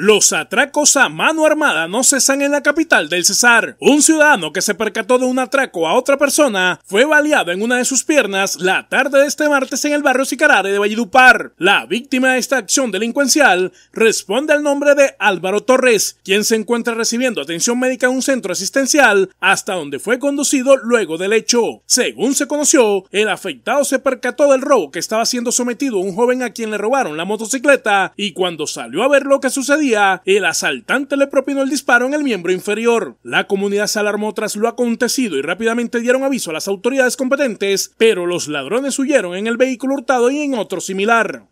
Los atracos a mano armada no cesan en la capital del Cesar. Un ciudadano que se percató de un atraco a otra persona fue baleado en una de sus piernas la tarde de este martes en el barrio Sicarare de Valledupar. La víctima de esta acción delincuencial responde al nombre de Álvaro Torres, quien se encuentra recibiendo atención médica en un centro asistencial hasta donde fue conducido luego del hecho. Según se conoció, el afectado se percató del robo que estaba siendo sometido a un joven a quien le robaron la motocicleta y cuando salió a ver lo que sucedía el asaltante le propinó el disparo en el miembro inferior. La comunidad se alarmó tras lo acontecido y rápidamente dieron aviso a las autoridades competentes, pero los ladrones huyeron en el vehículo hurtado y en otro similar.